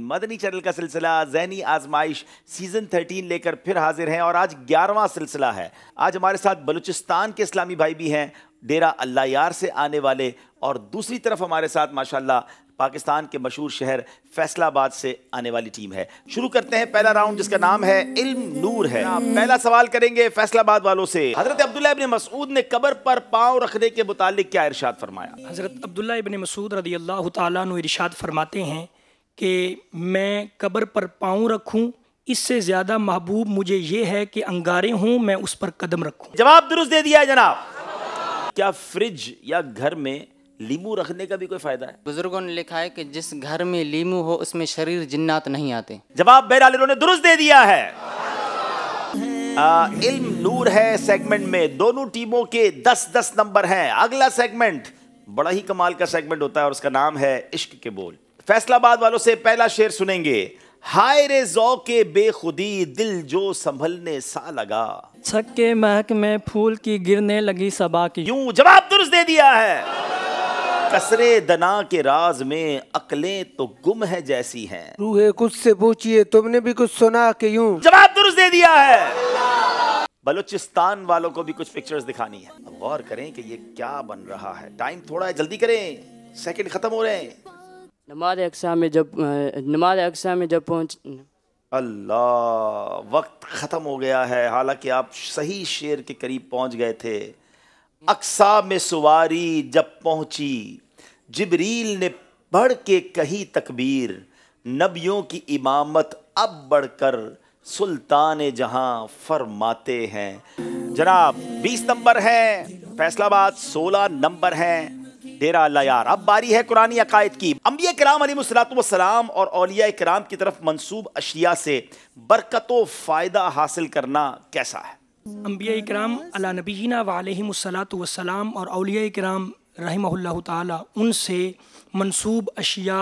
Madani channel का सिलसिला जैनी आजमाइश सीजन 13 लेकर फिर हाजिर हैं और आज ग्यारहवा सिलसिला है आज हमारे साथ बलूचिस्तान के इस्लामी भाई भी हैं डेरा अल्लाह यार से आने वाले और दूसरी तरफ हमारे साथ माशाल्लाह पाकिस्तान के मशहूर शहर फैसलाबाद से आने वाली टीम है शुरू करते हैं पहला राउंड जिसका नाम है इल्म नूर है पहला सवाल करेंगे फैसलाबाद वालों से हजरत अब्दुल्ला इब्ने मसूद ने कबर पर पांव रखने के मुतालिक क्या इरशाद फरमाया हजरत अब्दुल्ला इब्ने मसूद रदी अल्लाह इरशाद फरमाते हैं कि मैं कब्र पर पाँव रखूं इससे ज़्यादा महबूब मुझे ये है कि अंगारे हों मैं उस पर कदम रखूं जवाब दुरुस्त दे दिया है जनाब क्या फ्रिज या घर में लीमू रखने का भी कोई फायदा है बुजुर्गों ने लिखा है कि जिस घर में लीमू हो उसमें शरीर जिन्नात नहीं आते जवाब बहराल ने दुरुस्त दे दिया है आ, इल्म नूर है सेगमेंट में दोनों टीमों के दस दस नंबर हैं अगला सेगमेंट बड़ा ही कमाल का सेगमेंट होता है और उसका नाम है इश्क के बोल फैसलाबाद वालों से पहला शेर सुनेंगे हाय रे के बेखुदी दिल जो संभलने सा लगा छक्के महक में फूल की गिरने लगी सबा की यूं जवाब दुरुस्त दे दिया है कसरे दना के राज में अकलें तो गुम है जैसी हैं रूहे कुछ से पूछिए तुमने भी कुछ सुना के यूं जवाब दुरुस्त दे दिया है बलूचिस्तान वालों को भी कुछ पिक्चर्स दिखानी है अब गौर करें कि ये क्या बन रहा है टाइम थोड़ा है जल्दी करें सेकंड खत्म हो रहे हैं नमाज अक्सा में जब नमाज अक्सा में जब पहुँच अल्लाह वक्त ख़त्म हो गया है हालांकि आप सही शेर के करीब पहुंच गए थे अक्सा में सवारी जब पहुंची जबरील ने बढ़ के कही तकबीर नबियों की इमामत अब बढ़कर सुल्तान जहां फरमाते हैं जनाब 20 नंबर हैं फैसलाबाद 16 नंबर हैं डेरा अल्लाह यार अब बारी है कुरानी अकायद की अम्बिया कराम अलीसलातम और अलिया कराम की तरफ मनसूब अशिया से बरकत व फ़ायदा हासिल करना कैसा है अम्बिया कराम अला नबीना वालसलातम और अलिया कराम रही तन मनसूब अशिया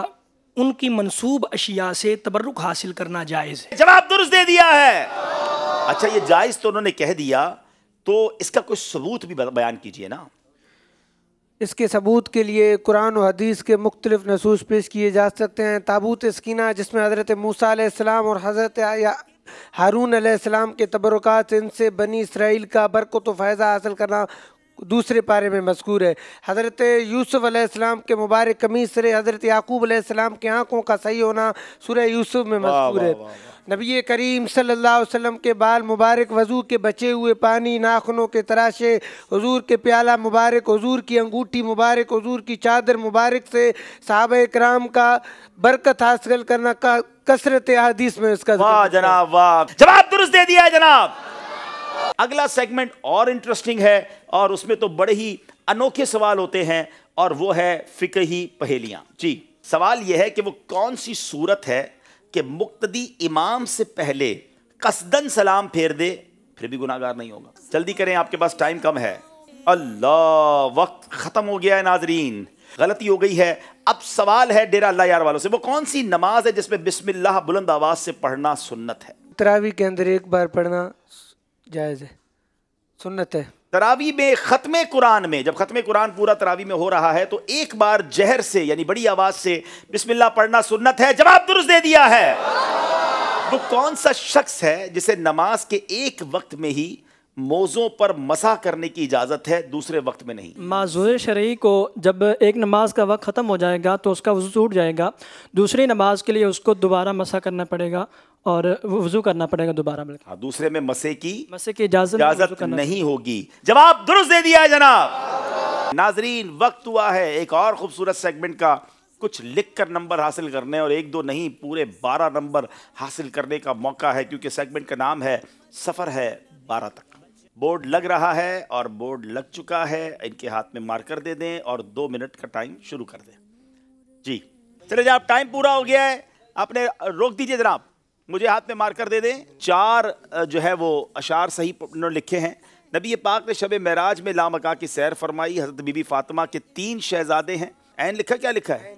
उनकी मनसूब अशिया से तबरुक हासिल करना जायज़ है जवाब दुरुस्त दे दिया है अच्छा ये जायज़ तो उन्होंने कह दिया तो इसका कुछ सबूत भी बयान कीजिए ना इसके सबूत के लिए कुरान और हदीस के मुख्तलिफ नसूस पेश किए जा सकते हैं ताबूत स्कीना जिसमें हज़रत मूसा और हज़रत हारून आसमाम के तबरक़ात इनसे बनी इसराइल का बरकत फ़ायज़ा हासिल करना दूसरे पारे में मशहूर है हज़रत यूसुफ़ के मुबारक कमीज हज़रत याकूब आसमाम के आँखों का सही होना सूर्य यूसुफ में मशहूर है नबी करीम सल्लल्लाहु वसल्लम के बाल मुबारक वज़ू के बचे हुए पानी नाखनों के तराशे हजूर के प्याला मुबारक हजूर की अंगूठी मुबारक हजूर की चादर मुबारक से साहब कराम का बरकत हासिल करना का कसरत हदीस में उसका जनाब वाह जवाब दुरुस्त दे दिया जनाब अगला सेगमेंट और इंटरेस्टिंग है और उसमें तो बड़े ही अनोखे सवाल होते हैं और वो है फिकही पहेलियां जी सवाल यह है कि वो कौन सी सूरत है कि मुक्तदी इमाम से पहले कसदन सलाम फेर दे फिर भी गुनागार नहीं होगा जल्दी करें आपके पास टाइम कम है अल्लाह वक्त ख़त्म हो गया है नाजरीन गलती हो गई है अब सवाल है डेरा अल्लाह यार वालों से वो कौन सी नमाज है जिसमें बिस्मिल्लाह बुलंद आवाज़ से पढ़ना सुन्नत है तरावी के अंदर एक बार पढ़ना जायज़ है सुन्नत है तरावी में ख़त्म कुरान में जब ख़त्म कुरान पूरा तरावी में हो रहा है तो एक बार जहर से यानी बड़ी आवाज़ से बिस्मिल्लाह पढ़ना सुन्नत है जवाब दुरुस्त दे दिया है वो कौन सा शख्स है जिसे नमाज के एक वक्त में ही मौज़ों पर मसा करने की इजाज़त है दूसरे वक्त में नहीं माजूर शर्य को जब एक नमाज का वक्त ख़त्म हो जाएगा तो उसका वज़ू टूट जाएगा दूसरी नमाज के लिए उसको दोबारा मसा करना पड़ेगा और वज़ू करना पड़ेगा दोबारा हाँ दूसरे में मसे की मसे की इजाज़त इजाज़त नहीं होगी जवाब दुरुस्त दे दिया जनाब नाजरीन वक्त हुआ है एक और खूबसूरत सेगमेंट का कुछ लिख कर नंबर हासिल करने और एक दो नहीं पूरे बारह नंबर हासिल करने का मौका है क्योंकि सेगमेंट का नाम है सफ़र है बारह तक बोर्ड लग रहा है और बोर्ड लग चुका है इनके हाथ में मार्कर दे दें और दो मिनट का टाइम शुरू कर दें जी चले जनाब टाइम पूरा हो गया है आपने रोक दीजिए जनाब मुझे हाथ में मार्कर दे दें चार जो है वो अशार सही उन्होंने लिखे हैं नबी पाक ने शब महराज में लामका की सैर फरमाई हज़रत बीबी फातिमा के तीन शहजादे हैं ऐन लिखा क्या लिखा है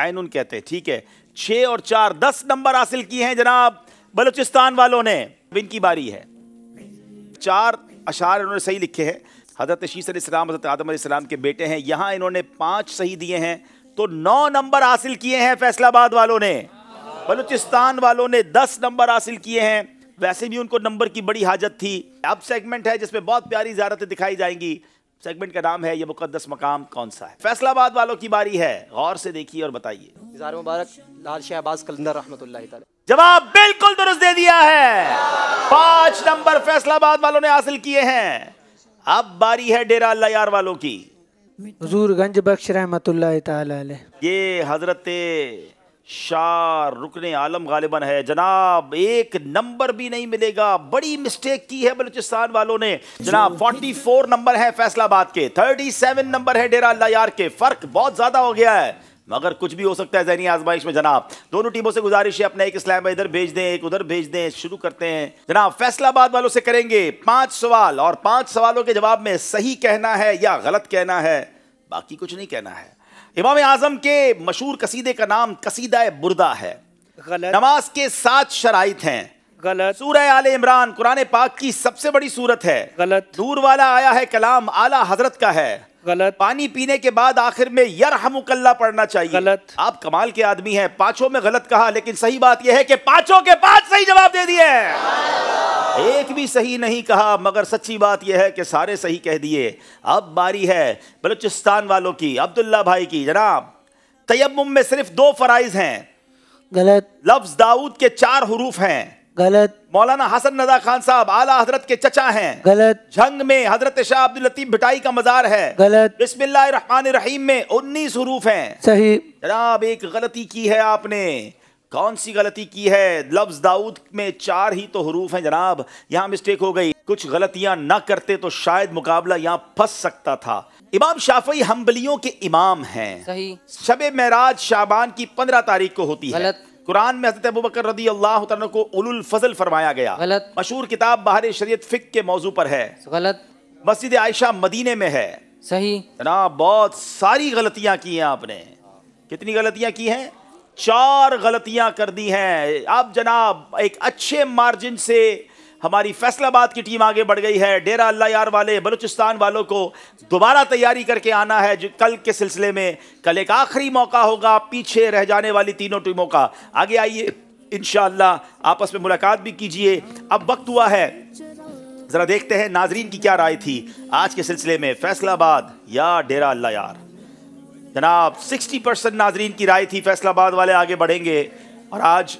ऐन उन कहते हैं ठीक है छः और चार दस नंबर हासिल किए हैं जनाब बलूचिस्तान वालों ने इनकी बारी है चार अशार इन्होंने सही लिखे हैं हज़रत शीसम हज़रत आदम सलाम के बेटे हैं यहाँ इन्होंने पाँच सही दिए हैं तो नौ नंबर हासिल किए हैं फैसलाबाद वालों ने बलूचिस्तान वालों ने दस नंबर हासिल किए हैं वैसे भी उनको नंबर की बड़ी हाजत थी अब सेगमेंट है जिसमें बहुत प्यारी ज्यारतें दिखाई जाएंगी सेगमेंट का नाम है ये मुकदस मकाम कौन सा है फैसलाबाद वालों की बारी है गौर से देखिए और बताइए मुबारक लाल शहबाज कलंदर रहमत जवाब बिल्कुल दुरुस्त दे दिया है पांच नंबर फैसलाबाद वालों ने हासिल किए हैं अब बारी है डेरा अल्लाह यार वालों की हजूरगंज बख्श रहमत ये हजरत शाह रुकने आलम गालिबन है जनाब एक नंबर भी नहीं मिलेगा बड़ी मिस्टेक की है बलूचिस्तान वालों ने जनाब 44 नंबर है फैसलाबाद के 37 नंबर है डेरा अल्लाह यार के फर्क बहुत ज्यादा हो गया है मगर कुछ भी हो सकता है जहनी आजमाइश में जनाब दोनों टीमों से गुजारिश है अपना एक स्लैम इधर भेज दें एक उधर भेज दें शुरू करते हैं जनाब फैसलाबाद वालों से करेंगे पांच सवाल और पांच सवालों के जवाब में सही कहना है या गलत कहना है बाकी कुछ नहीं कहना है इमाम आजम के मशहूर कसीदे का नाम कसीदा बुरदा है गलत नमाज के सात शराइत हैं गलत सूरह आल इमरान कुरान पाक की सबसे बड़ी सूरत है गलत दूर वाला आया है कलाम आला हजरत का है गलत पानी पीने के बाद आखिर में यरहमुकल्ला पढ़ना चाहिए गलत आप कमाल के आदमी हैं पांचों में गलत कहा लेकिन सही बात यह है कि पांचों के पांच सही जवाब दे दिए एक भी सही नहीं कहा मगर सच्ची बात यह है कि सारे सही कह दिए अब बारी है बलूचिस्तान वालों की अब्दुल्ला भाई की जनाब तयम में सिर्फ दो फराइज हैं गलत लफ्ज दाऊद के चार हरूफ हैं गलत मौलाना हसन नदा खान साहब आला हजरत के चचा हैं गलत जंग में हजरत शाह अब्दुल लतीफ भिटाई का मजार है गलत बिस्मिल्लाहमान रहीम में उन्नीस हरूफ हैं सही जनाब एक गलती की है आपने कौन सी गलती की है लफ्ज दाऊद में चार ही तो हरूफ हैं जनाब यहाँ मिस्टेक हो गई कुछ गलतियां ना करते तो शायद मुकाबला यहाँ फंस सकता था इमाम शाफई हम्बलियों के इमाम हैं सही शब महराज शाबान की पंद्रह तारीख को होती है कुरान में हजरत अबू बकर रदी अल्लाह को उलुल फजल फरमाया गया गलत मशहूर किताब बाहर शरीयत फिक के मौजू पर है गलत मस्जिद आयशा मदीने में है सही ना बहुत सारी गलतियां की हैं आपने कितनी गलतियां की हैं चार गलतियां कर दी हैं आप जनाब एक अच्छे मार्जिन से हमारी फैसलाबाद की टीम आगे बढ़ गई है डेरा अल्लाह यार वाले बलूचिस्तान वालों को दोबारा तैयारी करके आना है जो कल के सिलसिले में कल एक आखिरी मौका होगा पीछे रह जाने वाली तीनों टीमों का आगे आइए इन आपस में मुलाकात भी कीजिए अब वक्त हुआ है ज़रा देखते हैं नाजरीन की क्या राय थी आज के सिलसिले में फैसलाबाद या डेरा अल्लाह यार जनाब 60 परसेंट नाजरीन की राय थी फैसलाबाद वाले आगे बढ़ेंगे और आज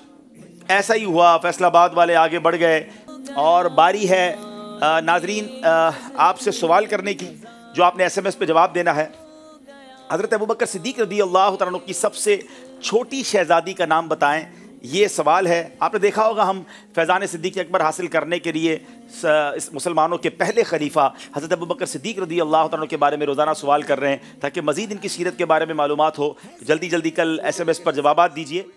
ऐसा ही हुआ फैसलाबाद वाले आगे बढ़ गए और बारी है नाजरीन आपसे सवाल करने की जो आपने एस एम एस पर जवाब देना है हज़रत अबू बकर सिद्दीक रदी अल्लाह तु की सबसे छोटी शहज़ादी का नाम बताएं ये सवाल है आपने देखा होगा हम फैज़ान सिद्दीक अकबर हासिल करने के लिए इस मुसलमानों के पहले खलीफा हज़रत अबू बकर सिद्दीक रदी अल्लाह तु के बारे में रोज़ाना सवाल कर रहे हैं ताकि मज़ीद इनकी सीरत के बारे में मालूम हो जल्दी जल्दी कल एस एम एस पर जवाब दीजिए